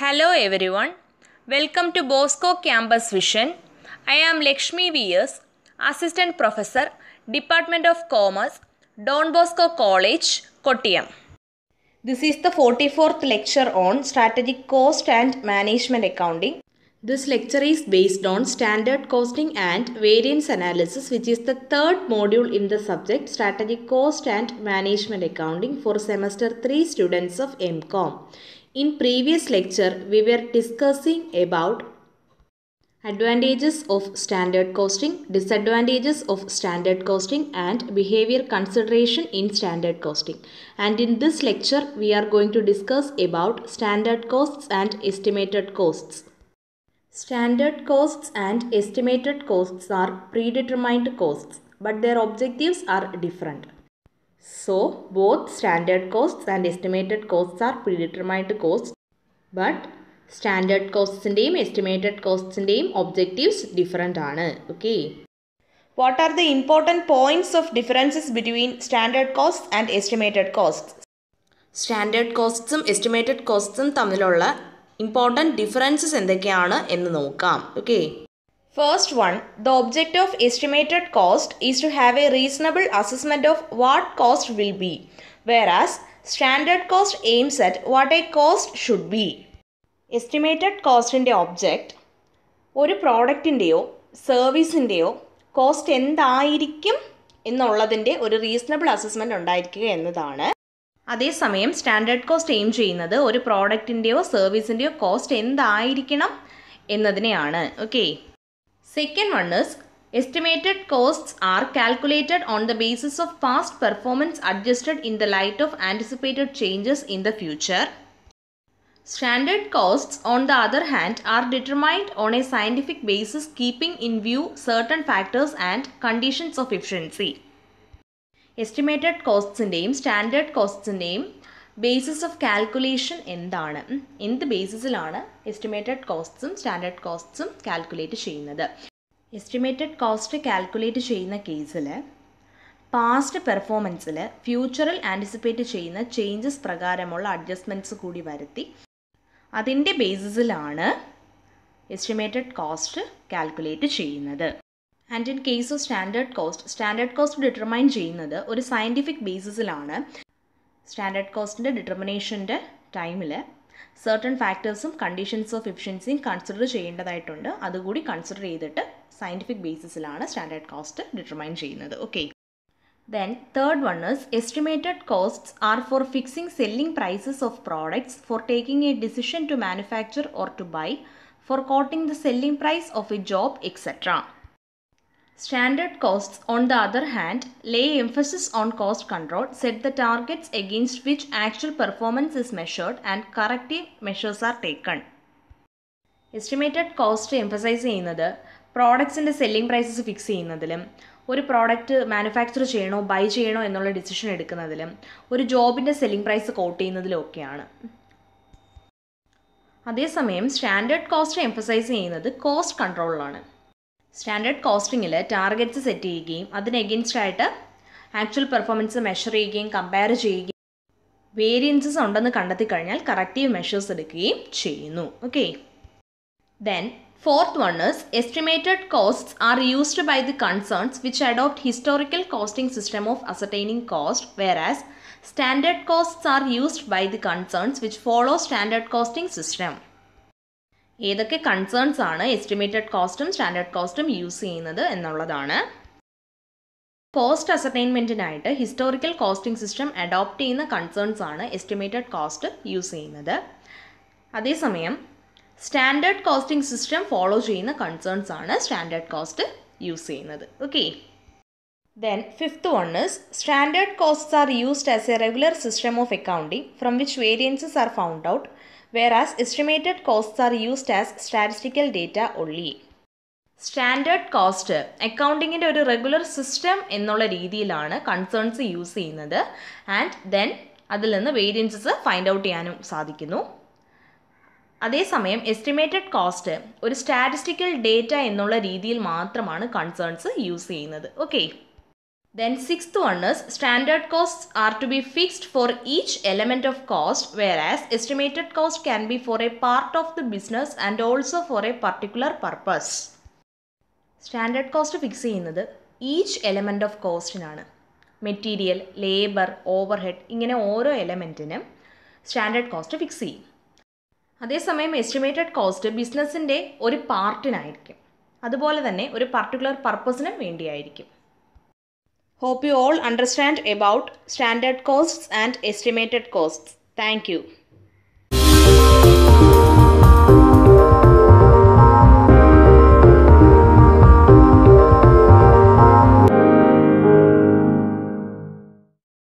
Hello everyone. Welcome to Bosco Campus Vision. I am Lakshmi V.S., Assistant Professor, Department of Commerce, Don Bosco College, Kottayam. This is the 44th lecture on Strategic Cost and Management Accounting. This lecture is based on Standard Costing and Variance Analysis which is the third module in the subject Strategic Cost and Management Accounting for Semester 3 students of MCOM. In previous lecture, we were discussing about advantages of standard costing, disadvantages of standard costing and behavior consideration in standard costing. And in this lecture, we are going to discuss about standard costs and estimated costs. Standard costs and estimated costs are predetermined costs, but their objectives are different. So both standard costs and estimated costs are predetermined costs but standard കോസ്റ്റ്സിൻ്റെയും estimated കോസ്റ്റ്സിൻ്റെയും objectives different ആണ് okay what are the important points of differences between standard cost and estimated cost standard കോസ്റ്റ്സും estimated കോസ്റ്റ്സും തമ്മിലുള്ള important differences എന്തൊക്കെയാണ് എന്ന് നോക്കാം okay one the object of estimated cost is to have a reasonable assessment of what cost will be be, as standard cost aims at what a cost should be estimated കോസ്റ്റിൻ്റെ object ഒരു പ്രോഡക്റ്റിൻ്റെയോ സർവീസിൻ്റെയോ cost എന്തായിരിക്കും എന്നുള്ളതിൻ്റെ ഒരു reasonable assessment ഉണ്ടായിരിക്കുക എന്നതാണ് അതേസമയം സ്റ്റാൻഡേർഡ് കോസ്റ്റ് എയിം ചെയ്യുന്നത് ഒരു പ്രോഡക്റ്റിൻ്റെയോ സർവീസിൻ്റെയോ കോസ്റ്റ് എന്തായിരിക്കണം എന്നതിനെയാണ് okay Second one is Estimated costs are calculated on the basis of past performance adjusted in the light of anticipated changes in the future. Standard costs, on the other hand, are determined on a scientific basis keeping in view certain factors and conditions of efficiency. Estimated costs costs standard in the basis കോസ്റ്റ്സിൻ്റെയും the of calculation എന്താണ് എന്ത് ബേസിസിലാണ് estimated costs and കോസ്റ്റ്സും calculate ചെയ്യുന്നത് estimated cost calculate ചെയ്യുന്ന കേസിൽ past പെർഫോമൻസിൽ ഫ്യൂച്ചറിൽ anticipate ചെയ്യുന്ന ചേഞ്ചസ് പ്രകാരമുള്ള അഡ്ജസ്റ്റ്മെൻറ്റ്സ് കൂടി വരുത്തി അതിൻ്റെ ബേസിസിലാണ് എസ്റ്റിമേറ്റഡ് കോസ്റ്റ് കാൽക്കുലേറ്റ് ചെയ്യുന്നത് and in case of standard cost standard cost determine ചെയ്യുന്നത് ഒരു സയൻറ്റിഫിക് ബേസിസിലാണ് സ്റ്റാൻഡേർഡ് കോസ്റ്റിൻ്റെ ഡിറ്റർമിനേഷൻ്റെ ടൈമിൽ സർട്ടൺ ഫാക്ടേഴ്സും കണ്ടീഷൻസ് ഓഫ് എഫിഷ്യൻസിയും കൺസിഡർ ചെയ്യേണ്ടതായിട്ടുണ്ട് അതുകൂടി കൺസിഡർ ചെയ്തിട്ട് scientific basis ilana standard cost determine cheynadu okay then third one is estimated costs are for fixing selling prices of products for taking a decision to manufacture or to buy for quoting the selling price of a job etc Standard costs, on the other hand, lay emphasis on cost control, set the targets against which actual performance is measured and corrective measures are taken. Estimated cost emphasize another പ്രോഡക്ട്സിൻ്റെ selling prices fix ചെയ്യുന്നതിലും ഒരു product manufacture ചെയ്യണോ by ചെയ്യണോ എന്നുള്ള decision എടുക്കുന്നതിലും ഒരു ജോബിൻ്റെ selling price coat ചെയ്യുന്നതിലും ഒക്കെയാണ് അതേസമയം സ്റ്റാൻഡേർഡ് കോസ്റ്റ് എംഫസൈസ് ചെയ്യുന്നത് കോസ്റ്റ് കൺട്രോളിലാണ് സ്റ്റാൻഡേർഡ് കോസ്റ്റിങ്ങിൽ ടാർഗറ്റ്സ് സെറ്റ് ചെയ്യുകയും അതിന് ആയിട്ട് ആക്ച്വൽ പെർഫോമൻസ് മെഷർ ചെയ്യുകയും കമ്പയർ ചെയ്യുകയും വേരിയൻസസ് ഉണ്ടെന്ന് കണ്ടെത്തി കഴിഞ്ഞാൽ കറക്റ്റീവ് മെഷേഴ്സ് എടുക്കുകയും ചെയ്യുന്നു okay then fourth one is estimated costs are used by the concerns which adopt historical costing system of ascertaining cost whereas standard costs are used by the concerns which follow standard costing system ഏതൊക്കെ concerns ആണ് estimated കോസ്റ്റും standard കോസ്റ്റും use ചെയ്യുന്നത് എന്നുള്ളതാണ് cost അസർട്ടൈൻമെൻറ്റിനായിട്ട് historical costing system adopt ചെയ്യുന്ന concerns ആണ് estimated cost use ചെയ്യുന്നത് അതേസമയം സ്റ്റാൻഡേർഡ് കോസ്റ്റിംഗ് സിസ്റ്റം ഫോളോ ചെയ്യുന്ന കൺസേൺസ് ആണ് സ്റ്റാൻഡേർഡ് കോസ്റ്റ് യൂസ് ചെയ്യുന്നത് okay then fifth one is standard costs are used as a regular system of accounting from which variances are found out as estimated costs are used as statistical data only standard cost അക്കൗണ്ടിങ്ങിൻ്റെ ഒരു regular system എന്നുള്ള രീതിയിലാണ് concerns use ചെയ്യുന്നത് and then അതിൽ നിന്ന് variances find out ചെയ്യാനും സാധിക്കുന്നു അതേസമയം എസ്റ്റിമേറ്റഡ് കോസ്റ്റ് ഒരു സ്റ്റാറ്റിസ്റ്റിക്കൽ ഡേറ്റ എന്നുള്ള രീതിയിൽ മാത്രമാണ് കൺസേൺസ് യൂസ് ചെയ്യുന്നത് okay then six one's standard cost are to be fixed for each element of cost whereas estimated cost can be for a part of the business and also for a particular purpose standard cost fix ചെയ്യുന്നത് each element of കോസ്റ്റിനാണ് material labour overhead ഇങ്ങനെ ഓരോ എലമെൻറ്റിനും standard cost fix ചെയ്യും അതേസമയം estimated cost ബിസിനസ്സിൻ്റെ ഒരു പാർട്ടിനായിരിക്കും അതുപോലെ തന്നെ ഒരു പർട്ടിക്കുലർ പർപ്പസിനും വേണ്ടിയായിരിക്കും hope you all understand about standard costs and estimated costs thank